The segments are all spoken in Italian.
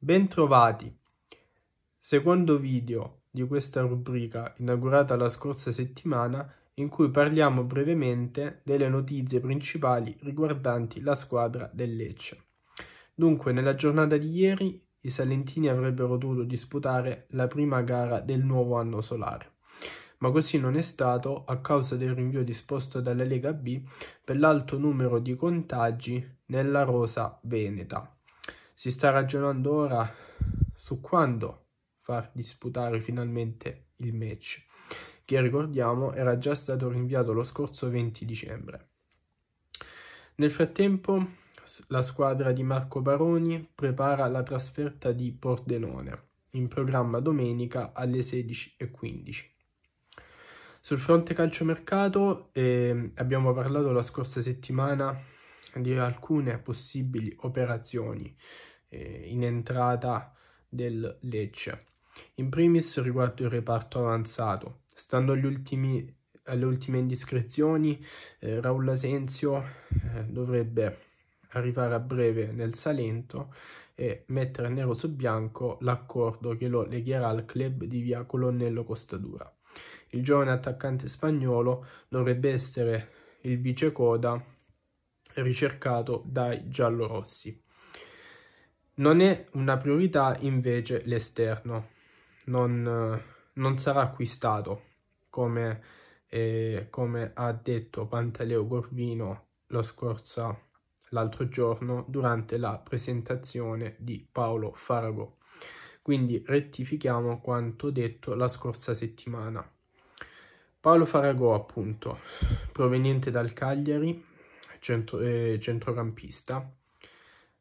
Bentrovati! Secondo video di questa rubrica inaugurata la scorsa settimana in cui parliamo brevemente delle notizie principali riguardanti la squadra del Lecce. Dunque, nella giornata di ieri i Salentini avrebbero dovuto disputare la prima gara del nuovo anno solare ma così non è stato a causa del rinvio disposto dalla Lega B per l'alto numero di contagi nella rosa veneta. Si sta ragionando ora su quando far disputare finalmente il match, che ricordiamo era già stato rinviato lo scorso 20 dicembre. Nel frattempo la squadra di Marco Baroni prepara la trasferta di Pordenone, in programma domenica alle 16.15. Sul fronte calciomercato eh, abbiamo parlato la scorsa settimana di alcune possibili operazioni eh, in entrata del Lecce. In primis riguardo il reparto avanzato, stando agli ultimi, alle ultime indiscrezioni, eh, Raul Asensio eh, dovrebbe arrivare a breve nel Salento e mettere nero su bianco l'accordo che lo legherà al club di via Colonnello Costadura. Il giovane attaccante spagnolo dovrebbe essere il vice coda ricercato dai giallorossi. Non è una priorità invece l'esterno, non, non sarà acquistato come, eh, come ha detto Pantaleo Corvino lo scorso l'altro giorno durante la presentazione di Paolo Farago. Quindi rettifichiamo quanto detto la scorsa settimana. Paolo Faragò, appunto, proveniente dal Cagliari, centro, eh, centrocampista.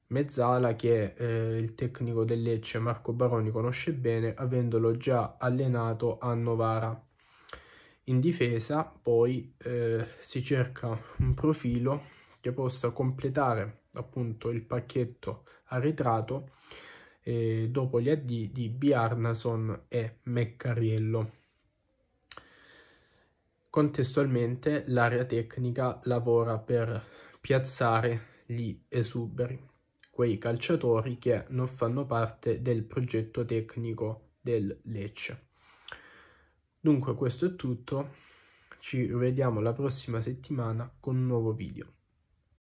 Mezzala che eh, il tecnico del Lecce Marco Baroni conosce bene avendolo già allenato a Novara. In difesa poi eh, si cerca un profilo che possa completare appunto il pacchetto arretrato eh, dopo gli addi di Biarnason e Meccariello. Contestualmente l'area tecnica lavora per piazzare gli esuberi, quei calciatori che non fanno parte del progetto tecnico del Lecce. Dunque questo è tutto, ci rivediamo la prossima settimana con un nuovo video.